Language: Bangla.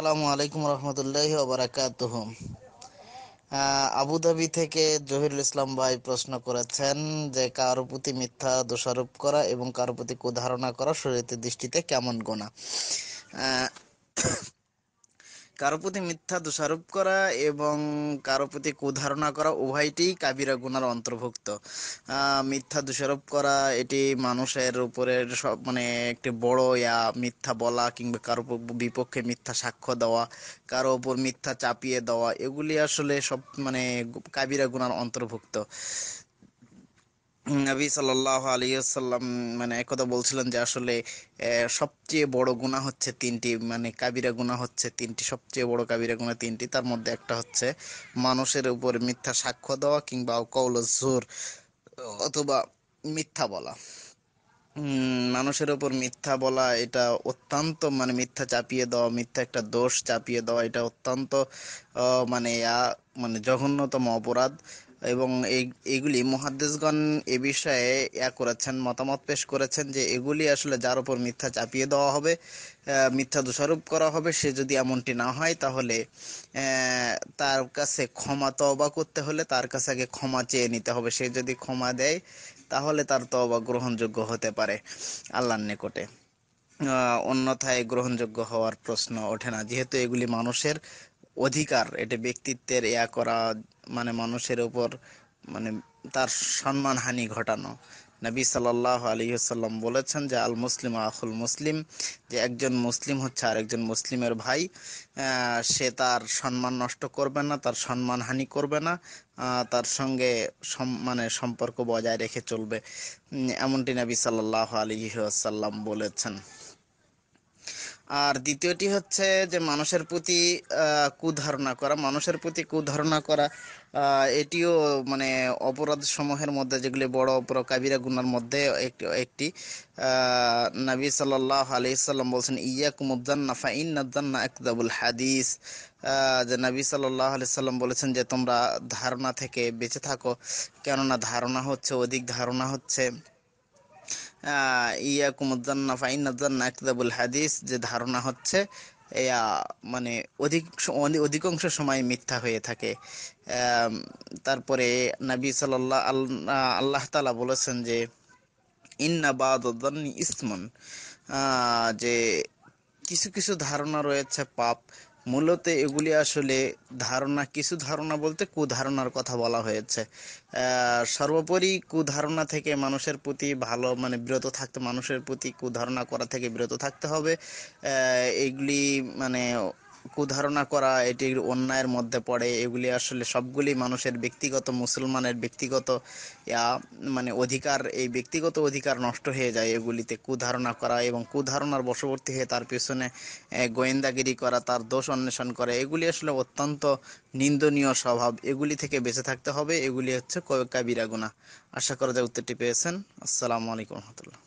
আসসালামু আলাইকুম রহমতুল্লাহ ওবরাকাত আবুধাবি থেকে জহিরুল ইসলাম ভাই প্রশ্ন করেছেন যে কারো প্রতি মিথ্যা দোষারোপ করা এবং কারো প্রতি কুধারণা করা শরীরের দৃষ্টিতে কেমন গোনা কারো প্রতি মিথ্যা দোষারোপ করা এবং কারো প্রতি কুধারণা করা উভয়টি কাবিরা গুনার অন্তর্ভুক্ত মিথ্যা দোষারোপ করা এটি মানুষের উপরে সব মানে একটি বড় ইয়া মিথ্যা বলা কিংবা কারো বিপক্ষে মিথ্যা সাক্ষ্য দেওয়া কারো ওপর মিথ্যা চাপিয়ে দেওয়া এগুলি আসলে সব মানে কাবিরা গুনার অন্তর্ভুক্ত নবী সাল্লাহ আলিয়াল্লাম মানে একথা বলছিলেন যে আসলে সবচেয়ে বড় গুণা হচ্ছে তিনটি মানে কাবিরা গুণা হচ্ছে তিনটি সবচেয়ে বড় কাবিরা গুণা তিনটি তার মধ্যে একটা হচ্ছে মানুষের উপর মিথ্যা সাক্ষ্য দেওয়া কিংবা কৌল জোর অথবা মিথ্যা বলা মানুষের ওপর মিথ্যা বলা এটা অত্যন্ত মানে মিথ্যা চাপিয়ে দেওয়া মিথ্যা একটা দোষ চাপিয়ে দেওয়া এটা অত্যন্ত মানে মানে জঘন্যতম অপরাধ এবং এগুলি মহাদ্দেশগণ এ বিষয়ে ইয়া করেছেন মতামত পেশ করেছেন যে এগুলি আসলে যার উপর মিথ্যা চাপিয়ে দেওয়া হবে মিথ্যা দোষারোপ করা হবে সে যদি এমনটি না হয় তাহলে তার কাছে ক্ষমা তবা করতে হলে তার কাছে আগে ক্ষমা চেয়ে নিতে হবে সে যদি ক্ষমা দেয় তাহলে তার তবা গ্রহণযোগ্য হতে পারে আল্লাহর নিকটে অন্যথায় গ্রহণযোগ্য হওয়ার প্রশ্ন ওঠে না যেহেতু এগুলি মানুষের অধিকার এটা ব্যক্তিত্বের ইয়া করা মানে মানুষের উপর মানে তার সম্মানহানি ঘটানো নবী সাল্লাহ আলী সাল্লাম বলেছেন যে আল মুসলিম আখুল মুসলিম যে একজন মুসলিম হচ্ছে আর একজন মুসলিমের ভাই সে তার সম্মান নষ্ট করবে না তার সম্মানহানি করবে না তার সঙ্গে মানে সম্পর্ক বজায় রেখে চলবে এমনটি নবী সাল্লাহ আলী সাল্লাম বলেছেন আর দ্বিতীয়টি হচ্ছে যে মানুষের প্রতি কুধারণা করা মানুষের প্রতি কুধারণা করা এটিও মানে অপরাধ সমূহের মধ্যে যেগুলি বড় অপরাধ কাবিরা গুনার মধ্যে একটি নবী সাল্লাহ আলি সাল্লাম বলছেন ইয়া কুমুদ্দান্না ফাইন নাদ্দান্না একদাবুল হাদিস যে নবী সাল্লাহ আলি সাল্লাম বলেছেন যে তোমরা ধারণা থেকে বেঁচে থাকো কেননা ধারণা হচ্ছে অধিক ধারণা হচ্ছে হাদিস যে ধারণা হচ্ছে মানে অধিক অধিকাংশ সময় মিথ্যা হয়ে থাকে তারপরে নবী সাল্লাহ আল্লাহ তালা বলেছেন যে ইন্না বাদনি ইসমন যে কিছু কিছু ধারণা রয়েছে পাপ মূলত এগুলি আসলে ধারণা কিছু ধারণা বলতে কুধারণার কথা বলা হয়েছে সর্বোপরি কুধারণা থেকে মানুষের প্রতি ভালো মানে বিরত থাকতে মানুষের প্রতি কুধারণা করা থেকে বিরত থাকতে হবে এগুলি মানে কুধারণা করা এটি অন্যায়ের মধ্যে পড়ে এগুলি আসলে সবগুলি মানুষের ব্যক্তিগত মুসলমানের ব্যক্তিগত মানে অধিকার এই ব্যক্তিগত অধিকার নষ্ট হয়ে যায় এগুলিতে কুধারণা করা এবং কুধারণার বশবর্তী হয়ে তার পিছনে গোয়েন্দাগিরি করা তার দোষ অন্বেষণ করা এগুলি আসলে অত্যন্ত নিন্দনীয় স্বভাব এগুলি থেকে বেঁচে থাকতে হবে এগুলি হচ্ছে কয়েকা বিরাগুনা আশা করা যায় উত্তরটি পেয়েছেন আসসালামু আলাইকুম রহমতুল্লাহ